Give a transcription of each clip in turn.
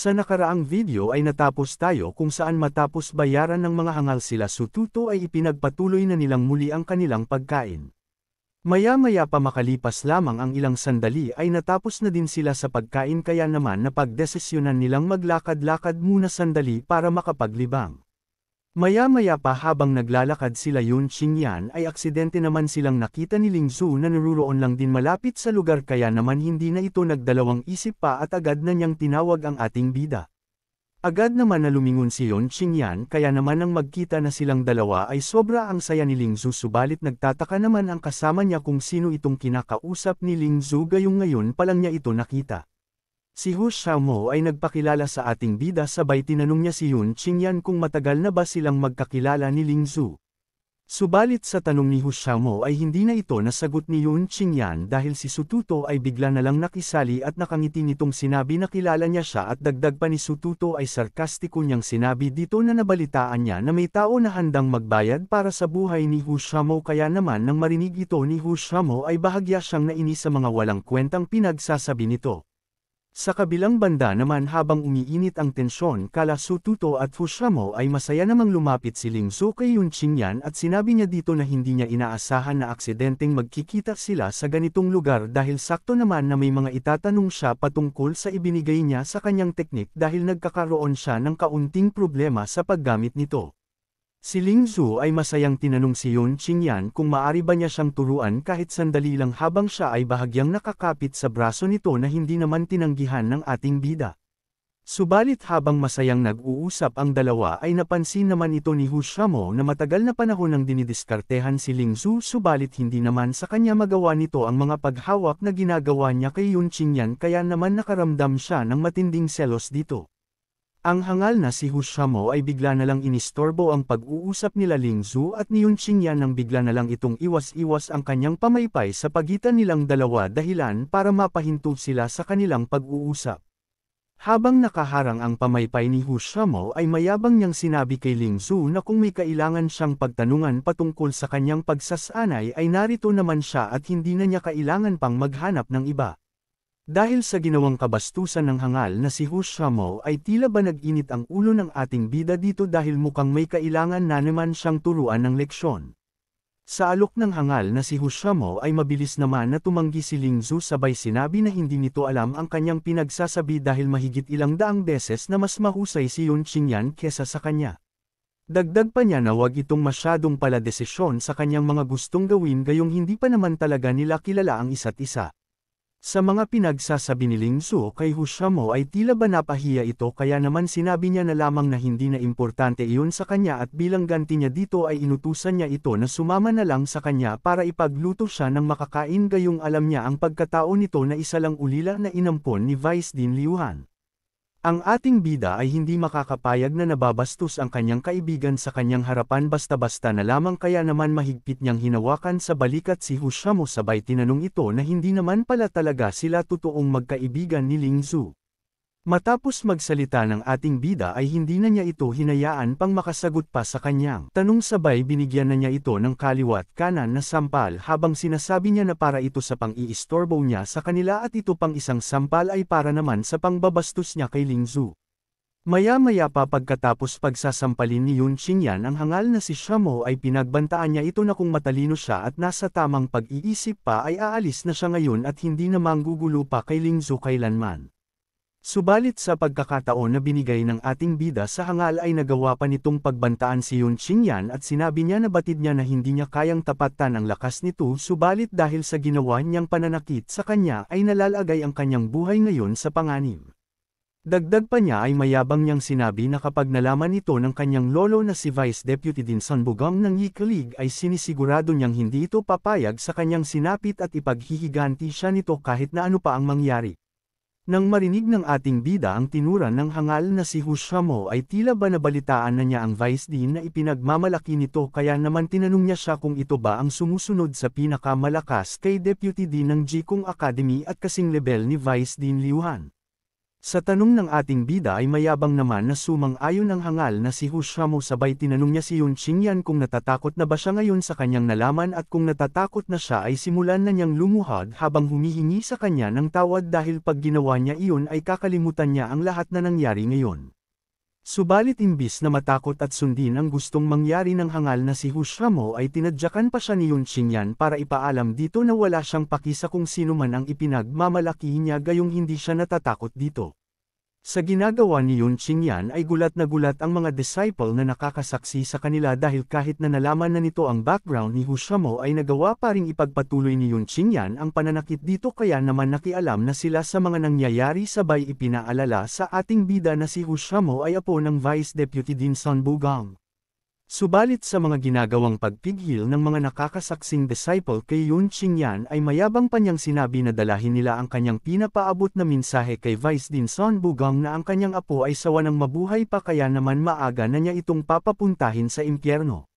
Sa nakaraang video ay natapos tayo kung saan matapos bayaran ng mga hangal sila sututo ay ipinagpatuloy na nilang muli ang kanilang pagkain. Maya-maya pa makalipas lamang ang ilang sandali ay natapos na din sila sa pagkain kaya naman na pagdesisyonan nilang maglakad-lakad muna sandali para makapaglibang. Maya-maya pa habang naglalakad sila Yun Qingyan ay aksidente naman silang nakita ni Ling Zhu na naruroon lang din malapit sa lugar kaya naman hindi na ito nagdalawang isip pa at agad na niyang tinawag ang ating bida. Agad naman na lumingon si Yon Qingyan kaya naman nang magkita na silang dalawa ay sobra ang saya ni Ling Zhu subalit nagtataka naman ang kasama niya kung sino itong kinakausap ni Ling Zhu gayong ngayon pa lang niya ito nakita. Si Hu Xiaomo ay nagpakilala sa ating bida sabay tinanong niya si Yun Qingyan kung matagal na ba silang magkakilala ni Ling Zhu. Subalit sa tanong ni Hu Xiaomo ay hindi na ito nasagot ni Yun Qingyan dahil si Sututo ay bigla na lang nakisali at nakangiti nitong sinabi na kilala niya siya at dagdag pa ni Sututo ay sarkastiko niyang sinabi dito na nabalitaan niya na may tao na handang magbayad para sa buhay ni Hu Xiaomo kaya naman nang marinig ito ni Hu Xiaomo ay bahagya siyang nainis sa mga walang kwentang pinagsasabi nito. Sa kabilang banda naman habang umiinit ang tensyon kala Sututo at Fushramo ay masaya namang lumapit si Ling Su kay Yun Qingyan at sinabi niya dito na hindi niya inaasahan na aksidenteng magkikita sila sa ganitong lugar dahil sakto naman na may mga itatanong siya patungkol sa ibinigay niya sa kanyang teknik dahil nagkakaroon siya ng kaunting problema sa paggamit nito. Si Ling Zhu ay masayang tinanong si Yun Qingyan kung maari ba niya siyang turuan kahit sandali lang habang siya ay bahagyang nakakapit sa braso nito na hindi naman tinanggihan ng ating bida. Subalit habang masayang nag-uusap ang dalawa ay napansin naman ito ni Hu Shamo na matagal na panahon nang dinidiskartehan si Ling Zhu subalit hindi naman sa kanya magawa nito ang mga paghawak na ginagawa niya kay Yun Qingyan kaya naman nakaramdam siya ng matinding selos dito. Ang hangal na si Hushamo ay bigla na lang inistorbo ang pag-uusap nila Lingzu at ni Yunqingyan nang bigla na lang itong iwas-iwas ang kanyang pamaypay sa pagitan nilang dalawa dahilan para mapahinto sila sa kanilang pag-uusap. Habang nakaharang ang pamaypay ni Hushamo ay mayabang niyang sinabi kay Lingzu na kung may kailangan siyang pagtanungan patungkol sa kanyang pagsasanay ay narito naman siya at hindi na niya kailangan pang maghanap ng iba. Dahil sa ginawang kabastusan ng hangal na si Hushamo ay tila ba nag-init ang ulo ng ating bida dito dahil mukhang may kailangan na naman siyang turuan ng leksyon. Sa alok ng hangal na si Hushamo ay mabilis naman na tumanggi si Lingzu sabay sinabi na hindi nito alam ang kanyang pinagsasabi dahil mahigit ilang daang beses na mas mahusay si Yun Qingyan kesa sa kanya. Dagdag pa niya na huwag itong masyadong pala desisyon sa kanyang mga gustong gawin gayong hindi pa naman talaga nila kilala ang isa't isa. Sa mga pinagsasabi ni Lingzo kay Hushamo ay tila ba napahiya ito kaya naman sinabi niya na lamang na hindi na importante iyon sa kanya at bilang ganti niya dito ay inutusan niya ito na sumama na lang sa kanya para ipagluto siya ng makakain gayong alam niya ang pagkatao nito na isa lang ulila na inampon ni Vice Dean Liuhan. Ang ating bida ay hindi makakapayag na nababastos ang kanyang kaibigan sa kanyang harapan basta-basta na lamang kaya naman mahigpit niyang hinawakan sa balikat si Hushamo sabay tinanong ito na hindi naman pala talaga sila totoong magkaibigan ni Lingzu. Matapos magsalita ng ating bida ay hindi na niya ito hinayaan pang makasagot pa sa kanyang tanong sabay binigyan na niya ito ng kaliwat kanan na sampal habang sinasabi niya na para ito sa pang-iistorbo niya sa kanila at ito pang isang sampal ay para naman sa pangbabastos niya kay Lingzu. Maya-maya pa pagkatapos pagsasampalin ni Yun Qingyan ang hangal na si Shamo ay pinagbantaan niya ito na kung matalino siya at nasa tamang pag-iisip pa ay aalis na siya ngayon at hindi na manggugulo pa kay Lingzu kailanman. Subalit sa pagkakataon na binigay ng ating bida sa hangal ay nagawa pa nitong pagbantaan si Yun Qingyan at sinabi niya na batid niya na hindi niya kayang tapatan ang lakas nito subalit dahil sa ginawa niyang pananakit sa kanya ay nalalagay ang kanyang buhay ngayon sa panganib. Dagdag pa niya ay mayabang niyang sinabi na kapag nalaman ito ng kanyang lolo na si Vice Deputy Din Sanbugam ng Yikilig ay sinisigurado niyang hindi ito papayag sa kanyang sinapit at ipaghihiganti siya nito kahit na ano pa ang mangyari. Nang marinig ng ating bida ang tinura ng hangal na si Hushamo ay tila ba nabalitaan na niya ang vice dean na ipinagmamalaki nito kaya naman tinanong niya siya kung ito ba ang sumusunod sa pinakamalakas kay deputy dean ng Jikong Academy at kasing level ni vice dean Liuhan. Sa tanong ng ating bida ay mayabang naman na sumang-ayon ang hangal na si Hushamo sabay tinanong niya si Yun Qingyan kung natatakot na ba siya ngayon sa kanyang nalaman at kung natatakot na siya ay simulan na niyang lumuhod habang humihingi sa kanya ng tawad dahil pag ginawa niya iyon ay kakalimutan niya ang lahat na nangyari ngayon. Subalit imbis na matakot at sundin ang gustong mangyari ng hangal na si Hushramo ay tinadyakan pa siya ni Yun Qingyan para ipaalam dito na wala siyang paki kung sino man ang ipinagmamalaki niya gayong hindi siya natatakot dito. Sa ginagawa ni Yun Qingyan ay gulat na gulat ang mga disciple na nakakasaksi sa kanila dahil kahit na nalaman na nito ang background ni Hushamo ay nagawa pa ring ipagpatuloy ni Yun Qingyan ang pananakit dito kaya naman nakialam na sila sa mga nangyayari sabay ipinaalala sa ating bida na si Hushamo ay apo ng Vice Deputy Din Son Bugang. Subalit sa mga ginagawang pagpigil ng mga nakakasaksing disciple kay Yun Qingyan ay mayabang pa niyang sinabi na dalahin nila ang kanyang pinapaabot na mensahe kay Vice Din Son Bugang na ang kanyang apo ay sawa ng mabuhay pa kaya naman maaga na niya itong papapuntahin sa impyerno.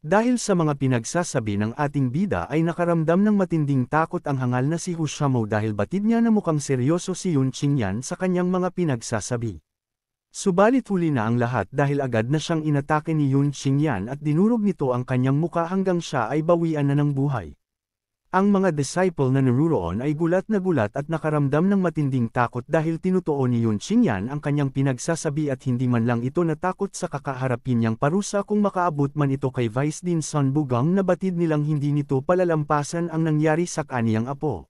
Dahil sa mga pinagsasabi ng ating bida ay nakaramdam ng matinding takot ang hangal na si Hushamo dahil batid niya na mukhang seryoso si Yun Qingyan sa kanyang mga pinagsasabi. Subalit huli na ang lahat dahil agad na siyang inatake ni Yun Qingyan at dinurog nito ang kanyang muka hanggang siya ay bawian na ng buhay. Ang mga disciple na naruroon ay gulat na gulat at nakaramdam ng matinding takot dahil tinutuo ni Yun Qingyan ang kanyang pinagsasabi at hindi man lang ito natakot sa kakaharapin niyang parusa kung makaabot man ito kay Vice Dean Sun Bugang na batid nilang hindi nito palalampasan ang nangyari sa kaniyang apo.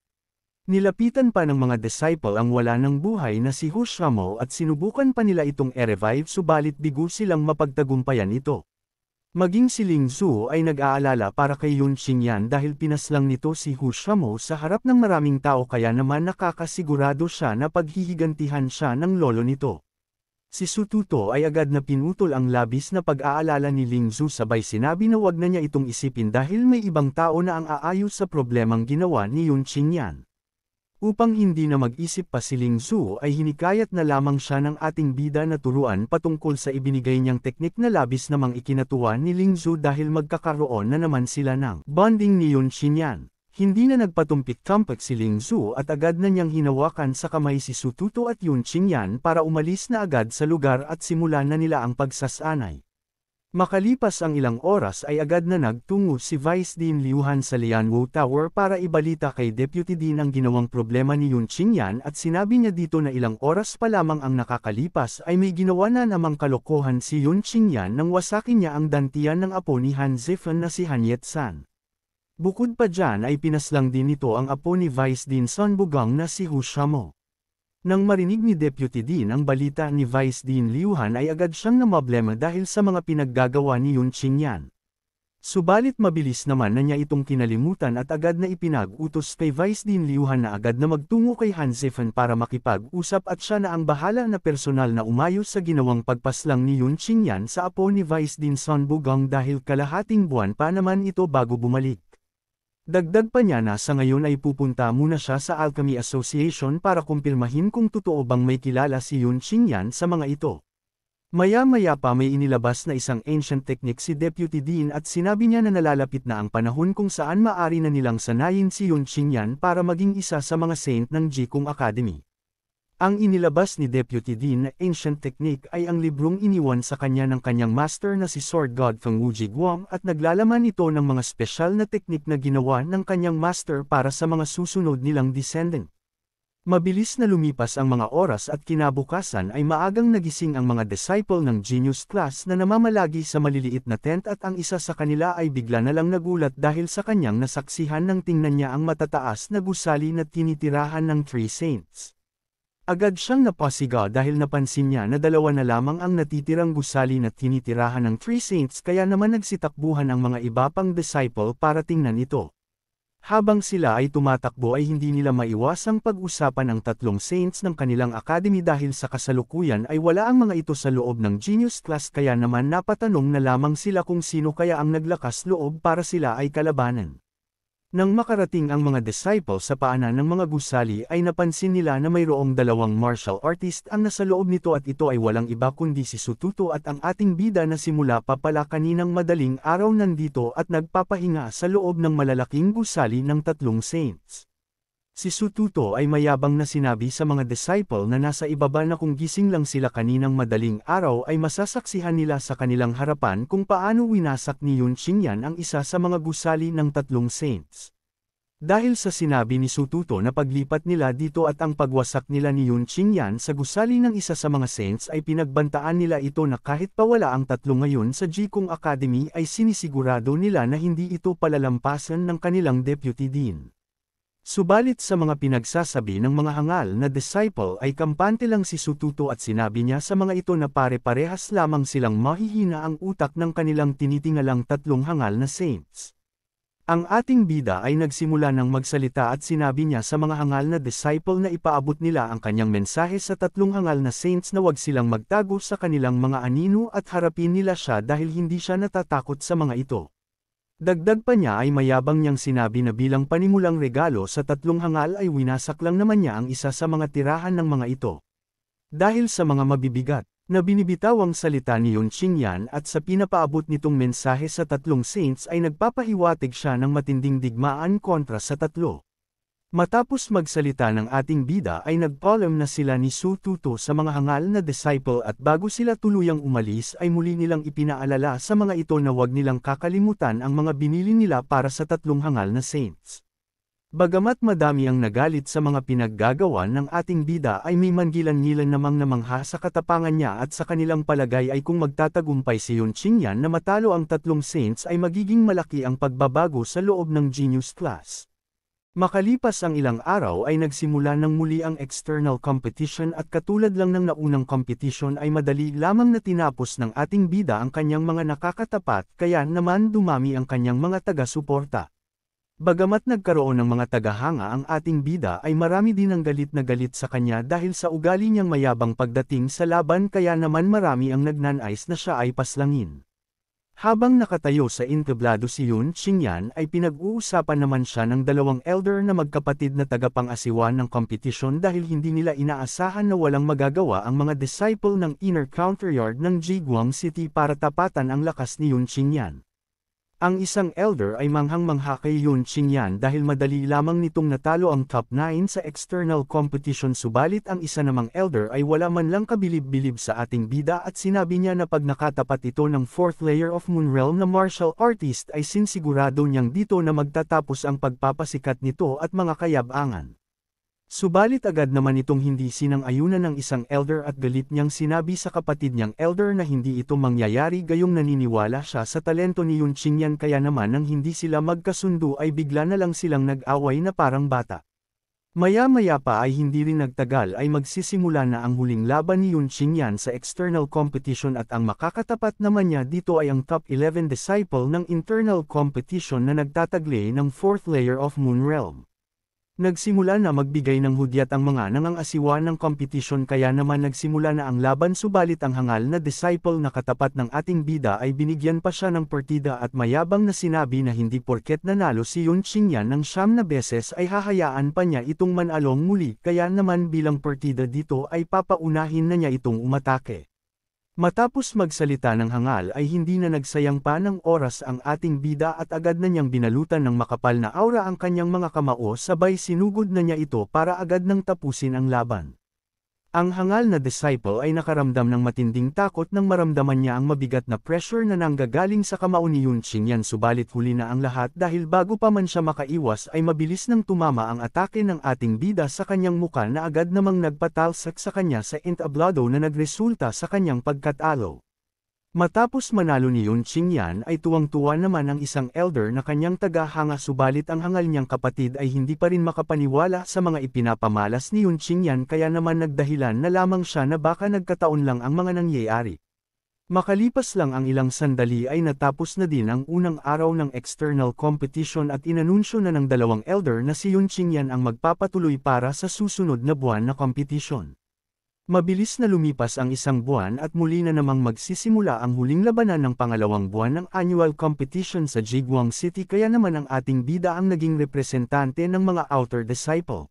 Nilapitan pa ng mga disciple ang wala ng buhay na si Hushramo at sinubukan pa nila itong e-revive subalit bigo silang mapagtagumpayan ito. Maging si Ling Su ay nag-aalala para kay Yun Xingyan dahil pinaslang nito si Hu Shamo sa harap ng maraming tao kaya naman nakakasigurado siya na paghihigantihan siya ng lolo nito. Si Sututo ay agad na pinutol ang labis na pag-aalala ni Ling Su sabay sinabi na wag na niya itong isipin dahil may ibang tao na ang aayos sa problemang ginawa ni Yun Xingyan. Upang hindi na mag-isip pa si Ling Su ay hinikayat na lamang siya ng ating bida na turuan patungkol sa ibinigay niyang teknik na labis namang ikinatuwa ni Ling Su dahil magkakaroon na naman sila ng bonding ni Yun Xinyan. Hindi na nagpatumpik-tampak si Ling Su at agad na niyang hinawakan sa kamay si Su Sututo at Yun Xinyan para umalis na agad sa lugar at simula na nila ang pagsasanay. Makalipas ang ilang oras ay agad na nagtungo si Vice Dean Liuhan sa Lianwu Tower para ibalita kay Deputy Dean ang ginawang problema ni Yun Qingyan at sinabi niya dito na ilang oras pa lamang ang nakakalipas ay may ginawa na namang kalokohan si Yun Qingyan nang wasakin niya ang dantian ng apo ni Han Zifan na si Han Yetsan. Bukod pa dyan ay pinaslang din nito ang apo ni Vice Dean Son na si Hu Shamo. Nang marinig ni Deputy Dean ang balita ni Vice Dean Liuhan ay agad siyang namablema dahil sa mga pinaggagawa ni Yun Qingyan. Subalit mabilis naman na niya itong kinalimutan at agad na ipinag-utos kay Vice Dean Liuhan na agad na magtungo kay Hansefen para makipag-usap at siya na ang bahala na personal na umayos sa ginawang pagpaslang ni Yun Qingyan sa apo ni Vice Dean Sonbugang dahil kalahating buwan pa naman ito bago bumalik. Dagdag pa niya na sa ngayon ay pupunta muna siya sa Alchemy Association para kumpirmahin kung totoo bang may kilala si Yun Xinyan sa mga ito. Maya-maya pa may inilabas na isang ancient technique si Deputy Dean at sinabi niya na nalalapit na ang panahon kung saan maari na nilang sanayin si Yun Xinyan para maging isa sa mga saint ng Jikung Academy. Ang inilabas ni Deputy Dean na Ancient Technique ay ang librong iniwan sa kanya ng kanyang master na si Sword God Feng Wuji Guang at naglalaman ito ng mga espesyal na teknik na ginawa ng kanyang master para sa mga susunod nilang descendant. Mabilis na lumipas ang mga oras at kinabukasan ay maagang nagising ang mga disciple ng genius class na namamalagi sa maliliit na tent at ang isa sa kanila ay bigla na lang nagulat dahil sa kanyang nasaksihan nang tingnan niya ang matataas na gusali na tinitirahan ng Three Saints. Agad siyang napasiga dahil napansin niya na dalawa na lamang ang natitirang gusali na tinitirahan ng Three Saints kaya naman nagsitakbuhan ang mga iba pang disciple para tingnan ito. Habang sila ay tumatakbo ay hindi nila maiwasang pag-usapan ang tatlong saints ng kanilang academy dahil sa kasalukuyan ay wala ang mga ito sa loob ng genius class kaya naman napatanong na lamang sila kung sino kaya ang naglakas loob para sila ay kalabanan. Nang makarating ang mga disciples sa paanan ng mga gusali ay napansin nila na mayroong dalawang martial artist ang nasa loob nito at ito ay walang iba kundi si Sututo at ang ating bida na simula pa pala kaninang madaling araw nandito at nagpapahinga sa loob ng malalaking gusali ng tatlong saints. Si Sututo ay mayabang na sinabi sa mga disciple na nasa ibaba na kung gising lang sila kaninang madaling araw ay masasaksihan nila sa kanilang harapan kung paano winasak ni Yun Qingyan ang isa sa mga gusali ng tatlong saints. Dahil sa sinabi ni Sututo na paglipat nila dito at ang pagwasak nila ni Yun Qingyan sa gusali ng isa sa mga saints ay pinagbantaan nila ito na kahit pawala ang tatlo ngayon sa Jikung Academy ay sinisigurado nila na hindi ito palalampasan ng kanilang deputy dean. Subalit sa mga pinagsasabi ng mga hangal na disciple ay kampante lang si Sututo at sinabi niya sa mga ito na pare-parehas lamang silang mahihina ang utak ng kanilang tinitingalang tatlong hangal na saints. Ang ating bida ay nagsimula ng magsalita at sinabi niya sa mga hangal na disciple na ipaabot nila ang kanyang mensahe sa tatlong hangal na saints na wag silang magtago sa kanilang mga anino at harapin nila siya dahil hindi siya natatakot sa mga ito. Dagdag pa niya ay mayabang niyang sinabi na bilang panimulang regalo sa tatlong hangal ay winasak lang naman niya ang isa sa mga tirahan ng mga ito. Dahil sa mga mabibigat na binibitawang salita ni Yun Qingyan at sa pinapaabot nitong mensahe sa tatlong saints ay nagpapahiwatig siya ng matinding digmaan kontra sa tatlo. Matapos magsalita ng ating bida ay nagpaalam na sila ni Su Tuto sa mga hangal na disciple at bago sila tuluyang umalis ay muli nilang ipinaalala sa mga ito na wag nilang kakalimutan ang mga binili nila para sa tatlong hangal na saints. Bagamat madami ang nagalit sa mga pinaggagawa ng ating bida ay may mangilan-ngilan namang namangha sa katapangan niya at sa kanilang palagay ay kung magtatagumpay si Yun Qingyan na matalo ang tatlong saints ay magiging malaki ang pagbabago sa loob ng genius class. Makalipas ang ilang araw ay nagsimula ng muli ang external competition at katulad lang ng naunang competition ay madali lamang na tinapos ng ating bida ang kanyang mga nakakatapat kaya naman dumami ang kanyang mga taga-suporta. Bagamat nagkaroon ng mga tagahanga ang ating bida ay marami din ang galit na galit sa kanya dahil sa ugali niyang mayabang pagdating sa laban kaya naman marami ang nagnanais na siya ay paslangin. Habang nakatayo sa intablado si Yun Qingyan ay pinag-uusapan naman siya ng dalawang elder na magkapatid na tagapangasiwan ng kompetisyon dahil hindi nila inaasahan na walang magagawa ang mga disciple ng inner counteryard ng Jiguang City para tapatan ang lakas ni Yun Qingyan. Ang isang elder ay manghang-mangha kay Yun Qingyan dahil madali lamang nitong natalo ang top 9 sa external competition subalit ang isa namang elder ay wala man lang kabilib-bilib sa ating bida at sinabi niya na pag nakatapat ito ng fourth layer of Moon Realm na martial artist ay sinsigurado niyang dito na magtatapos ang pagpapasikat nito at mga kayabangan. Subalit agad naman itong hindi sinang-ayunan ng isang elder at galit niyang sinabi sa kapatid niyang elder na hindi ito mangyayari gayong naniniwala siya sa talento ni Yun Qingyan kaya naman nang hindi sila magkasundo ay bigla na lang silang nag-away na parang bata. Maya-maya pa ay hindi rin nagtagal ay magsisimula na ang huling laban ni Yun Qingyan sa external competition at ang makakatapat naman niya dito ay ang top 11 disciple ng internal competition na nagtataglay ng fourth layer of Moon Realm. Nagsimula na magbigay ng hudyat ang mga nangangasiwa ng kompetisyon kaya naman nagsimula na ang laban subalit ang hangal na disciple na katapat ng ating bida ay binigyan pa siya ng partida at mayabang na sinabi na hindi porket nanalo si Yun Qingyan ng siyam na beses ay hahayaan pa niya itong manalong muli kaya naman bilang partida dito ay papaunahin na niya itong umatake. Matapos magsalita ng hangal ay hindi na nagsayang pa ng oras ang ating bida at agad na niyang binalutan ng makapal na aura ang kanyang mga kamao sabay sinugod na niya ito para agad nang tapusin ang laban. Ang hangal na disciple ay nakaramdam ng matinding takot nang maramdaman niya ang mabigat na pressure na nanggagaling sa kamao ni Yun Qingyan subalit huli na ang lahat dahil bago pa man siya makaiwas ay mabilis nang tumama ang atake ng ating bida sa kanyang muka na agad namang nagpatalsak sa kanya sa entablado na nagresulta sa kanyang pagkatalo. Matapos manalo ni Yun Qingyan ay tuwang-tuwa naman ang isang elder na kanyang tagahanga subalit ang hangal niyang kapatid ay hindi pa rin makapaniwala sa mga ipinapamalas ni Yun Qingyan kaya naman nagdahilan na lamang siya na baka nagkataon lang ang mga nangyayari. Makalipas lang ang ilang sandali ay natapos na din ang unang araw ng external competition at inanunsyo na ng dalawang elder na si Yun Qingyan ang magpapatuloy para sa susunod na buwan na competition. Mabilis na lumipas ang isang buwan at muli na namang magsisimula ang huling labanan ng pangalawang buwan ng annual competition sa Jigwang City kaya naman ang ating bida ang naging representante ng mga outer disciple.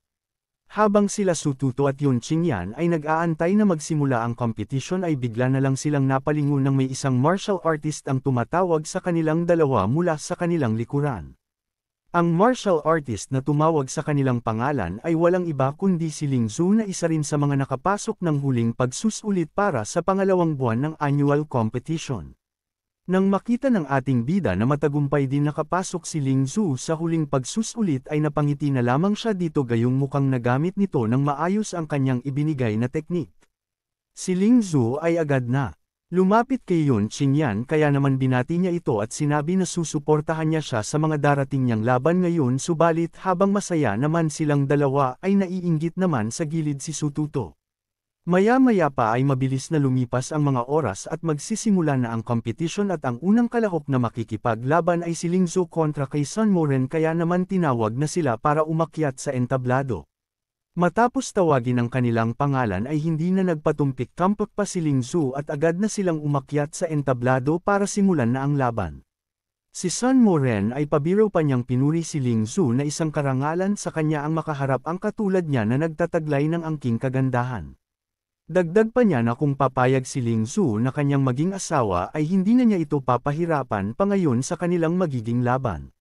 Habang sila Sututo at Yun Qingyan ay nag-aantay na magsimula ang competition ay bigla na lang silang napalingon ng may isang martial artist ang tumatawag sa kanilang dalawa mula sa kanilang likuran. Ang martial artist na tumawag sa kanilang pangalan ay walang iba kundi si Ling Zhu na isa rin sa mga nakapasok ng huling pagsusulit para sa pangalawang buwan ng annual competition. Nang makita ng ating bida na matagumpay din nakapasok si Ling Zhu sa huling pagsusulit ay napangiti na lamang siya dito gayong mukhang nagamit nito ng maayos ang kanyang ibinigay na teknik. Si Ling Zhu ay agad na Lumapit kay Yun Chinyan kaya naman binati niya ito at sinabi na susuportahan niya siya sa mga darating niyang laban ngayon subalit habang masaya naman silang dalawa ay naiinggit naman sa gilid si Sututo. Maya-maya pa ay mabilis na lumipas ang mga oras at magsisimula na ang competition at ang unang kalahok na makikipaglaban ay si Lingzo kontra kay Sun Moren kaya naman tinawag na sila para umakyat sa entablado. Matapos tawagin ang kanilang pangalan ay hindi na nagpatumpik kampak pa si Ling Su at agad na silang umakyat sa entablado para simulan na ang laban. Si Sun Moren ay pabiro pa niyang pinuri si Ling Su na isang karangalan sa kanya ang makaharap ang katulad niya na nagtataglay ng angking kagandahan. Dagdag pa niya na kung papayag si Ling Su na kanyang maging asawa ay hindi na niya ito papahirapan pa ngayon sa kanilang magiging laban.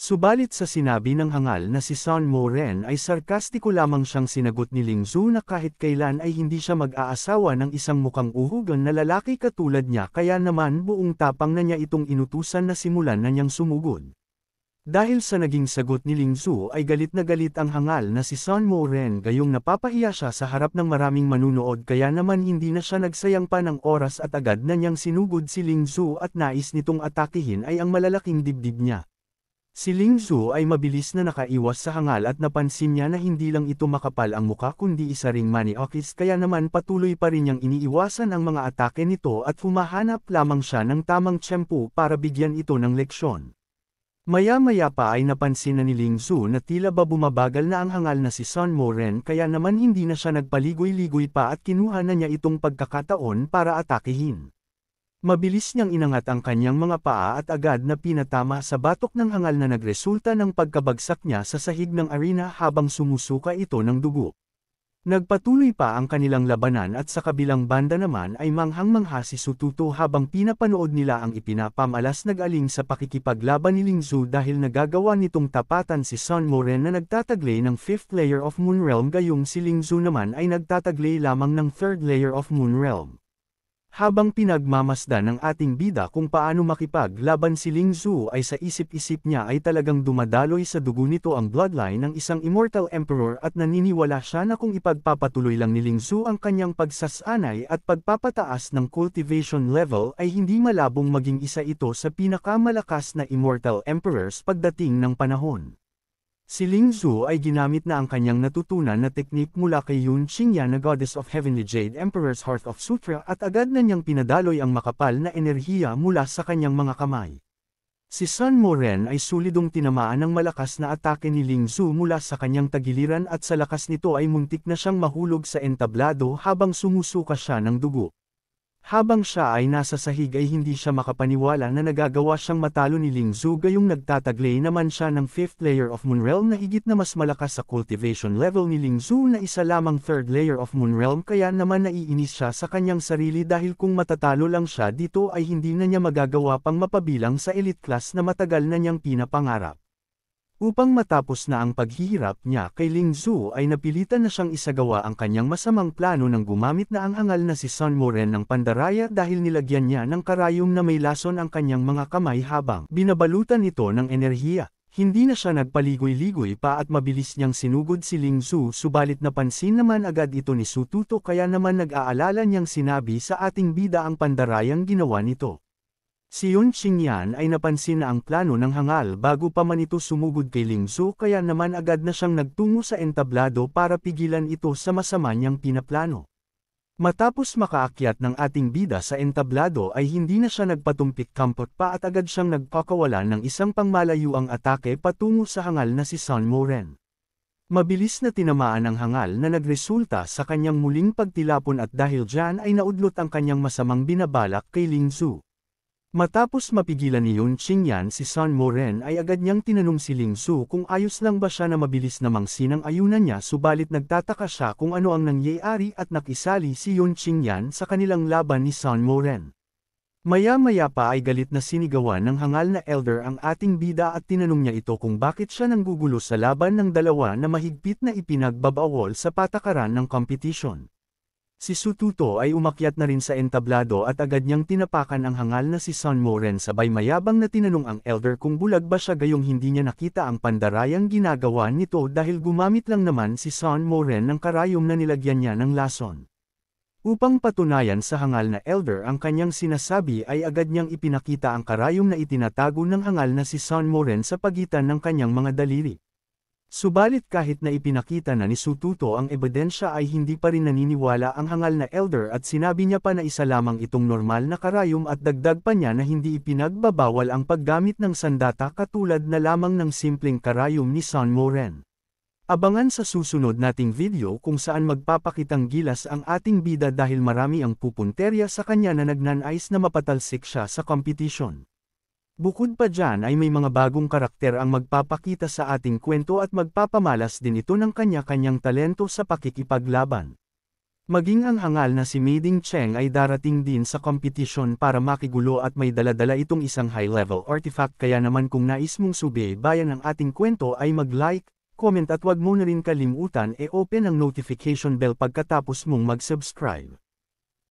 Subalit sa sinabi ng hangal na si San Moren ay sarkastiko lamang siyang sinagot ni Ling Zhu na kahit kailan ay hindi siya mag-aasawa ng isang mukhang uhugan na lalaki katulad niya kaya naman buong tapang na niya itong inutusan na simulan na niyang sumugod. Dahil sa naging sagot ni Ling Zhu ay galit na galit ang hangal na si San Moren gayong napapahiya siya sa harap ng maraming manunood kaya naman hindi na siya nagsayang pa ng oras at agad na niyang sinugod si Ling Zhu at nais nitong atakihin ay ang malalaking dibdib niya. Si Ling Zhu ay mabilis na nakaiwas sa hangal at napansin niya na hindi lang ito makapal ang muka kundi isa ring maniokis kaya naman patuloy pa rin niyang iniiwasan ang mga atake nito at humahanap lamang siya ng tamang tsempo para bigyan ito ng leksyon. Maya-maya pa ay napansin na ni Ling Zhu na tila ba bumabagal na ang hangal na si Sun Moren kaya naman hindi na siya nagpaligoy-ligoy pa at kinuha na niya itong pagkakataon para atakihin. Mabilis niyang inangat ang kanyang mga paa at agad na pinatama sa batok ng hangal na nagresulta ng pagkabagsak niya sa sahig ng arena habang sumusuka ito ng dugo. Nagpatuloy pa ang kanilang labanan at sa kabilang banda naman ay manghang-mangha si Sututo habang pinapanood nila ang ipinapamalas nag-aling sa pakikipaglaban ni Lingzu dahil nagagawa nitong tapatan si Sun Moren na nagtataglay ng 5th layer of Moon Realm gayong si Lingzu naman ay nagtataglay lamang ng 3rd layer of Moon Realm. Habang pinagmamasda ng ating bida kung paano makipaglaban si Ling Zhu ay sa isip-isip niya ay talagang dumadaloy sa dugo nito ang bloodline ng isang immortal emperor at naniniwala siya na kung ipagpapatuloy lang ni Ling Zhu ang kanyang pagsasanay at pagpapataas ng cultivation level ay hindi malabong maging isa ito sa pinakamalakas na immortal emperors pagdating ng panahon. Si Ling Zhu ay ginamit na ang kanyang natutunan na teknik mula kay Yun Xingya na Goddess of Heavenly Jade Emperor's Heart of Sutra at agad na niyang pinadaloy ang makapal na enerhiya mula sa kanyang mga kamay. Si Sun Moren ay sulidong tinamaan ng malakas na atake ni Ling Zhu mula sa kanyang tagiliran at sa lakas nito ay muntik na siyang mahulog sa entablado habang sumusuka siya ng dugo. Habang siya ay nasa sahig ay hindi siya makapaniwala na nagagawa siyang matalo ni Ling Zhu gayong nagtataglay naman siya ng 5th layer of Moon Realm na higit na mas malakas sa cultivation level ni Ling Zhu na isa lamang 3rd layer of Moon Realm kaya naman naiinis siya sa kanyang sarili dahil kung matatalo lang siya dito ay hindi na niya magagawa pang mapabilang sa elite class na matagal na niyang pinapangarap. Upang matapos na ang paghihirap niya kay Ling Zhu ay napilitan na siyang isagawa ang kanyang masamang plano nang gumamit na ang angal na si Sun Moren ng pandaraya dahil nilagyan niya ng karayom na may lason ang kanyang mga kamay habang binabalutan ito ng enerhiya. Hindi na siya nagpaligoy-ligoy pa at mabilis niyang sinugod si Ling Zhu subalit napansin naman agad ito ni Sututo kaya naman nag-aalala niyang sinabi sa ating bida ang pandarayang ginawa nito. Si Yun Qingyan ay napansin na ang plano ng hangal bago pa man ito sumugod kay Lingzu kaya naman agad na siyang nagtungo sa entablado para pigilan ito sa masama niyang pinaplano. Matapos makaakyat ng ating bida sa entablado ay hindi na siya nagpatumpik kampot pa at agad siyang nagpakawala ng isang pangmalayuang atake patungo sa hangal na si San Moren. Mabilis na tinamaan ang hangal na nagresulta sa kanyang muling pagtilapon at dahil dyan ay naudlot ang kanyang masamang binabalak kay Lingzu. Matapos mapigilan ni Yun Qingyan si San Moren ay agad niyang tinanong si Ling Su kung ayos lang ba siya na mabilis namang sinang ayunan niya subalit nagtataka siya kung ano ang nangyayari at nakisali si Yun Qingyan sa kanilang laban ni San Moren. Maya-maya pa ay galit na sinigawan ng hangal na elder ang ating bida at tinanong niya ito kung bakit siya nanggugulo sa laban ng dalawa na mahigpit na ipinagbabawol sa patakaran ng competition. Si Sututo ay umakyat na rin sa entablado at agad niyang tinapakan ang hangal na si Sunmo Ren sabay mayabang na tinanong ang elder kung bulag ba siya gayong hindi niya nakita ang pandarayang ginagawa nito dahil gumamit lang naman si Sunmo Ren ng karayom na nilagyan niya ng lason. Upang patunayan sa hangal na elder ang kanyang sinasabi ay agad niyang ipinakita ang karayom na itinatago ng hangal na si Sunmo Ren sa pagitan ng kanyang mga daliri. Subalit kahit na ipinakita na ni Sututo ang ebidensya ay hindi pa rin naniniwala ang hangal na elder at sinabi niya pa na isa lamang itong normal na karayom at dagdag pa niya na hindi ipinagbabawal ang paggamit ng sandata katulad na lamang ng simpleng karayom ni San Moren. Abangan sa susunod nating video kung saan magpapakitang gilas ang ating bida dahil marami ang pupunterya sa kanya na nagnanais na mapatalsik siya sa competition. Bukod pa dyan ay may mga bagong karakter ang magpapakita sa ating kwento at magpapamalas din ito ng kanya-kanyang talento sa pakikipaglaban. Maging ang hangal na si Mading Cheng ay darating din sa kompetisyon para makigulo at may daladala itong isang high-level artifact kaya naman kung nais mong bayan ng ating kwento ay mag-like, comment at wag mo na rin kalimutan e-open ang notification bell pagkatapos mong mag-subscribe.